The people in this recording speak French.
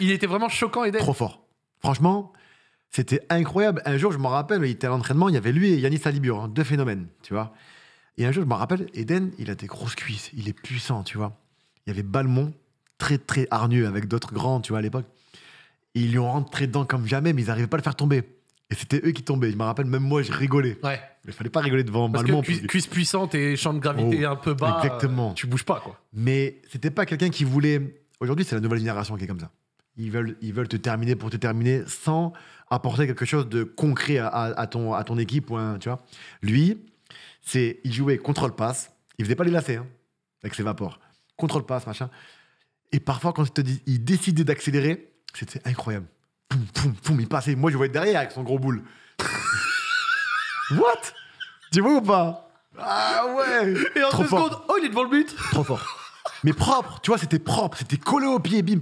Il était vraiment choquant Eden Trop fort. Franchement, c'était incroyable. Un jour, je me rappelle, il était à l'entraînement, il y avait lui et Yanis Alibur, hein, deux phénomènes, tu vois. Et un jour, je me rappelle, Eden, il a des grosses cuisses, il est puissant, tu vois. Il y avait Balmont, très très hargneux, avec d'autres grands, tu vois, à l'époque. Ils lui ont rentré dedans comme jamais, mais ils n'arrivaient pas à le faire tomber. Et c'était eux qui tombaient. Je me rappelle, même moi, je rigolais. Ouais. Mais il fallait pas rigoler devant Parce Balmont. Que cuisse, puissante et champ de gravité oh, un peu bas. Exactement. Euh, tu bouges pas, quoi. Mais c'était pas quelqu'un qui voulait. Aujourd'hui, c'est la nouvelle génération qui est comme ça ils veulent, ils veulent te terminer pour te terminer sans apporter quelque chose de concret à, ton, à ton équipe. tu vois. Lui, c'est il jouait contrôle-passe. Il faisait pas les lacets hein, avec ses vapeurs. Contrôle-passe, machin. Et parfois, quand il, te il décidait d'accélérer, c'était incroyable. Poum, poum, poum, il passait. Moi, je voyais derrière avec son gros boule. What Tu vois ou pas Ah ouais Et en Trop deux secondes, oh, il est devant le but Trop fort. Mais propre, tu vois, c'était propre, c'était collé au pied, bim.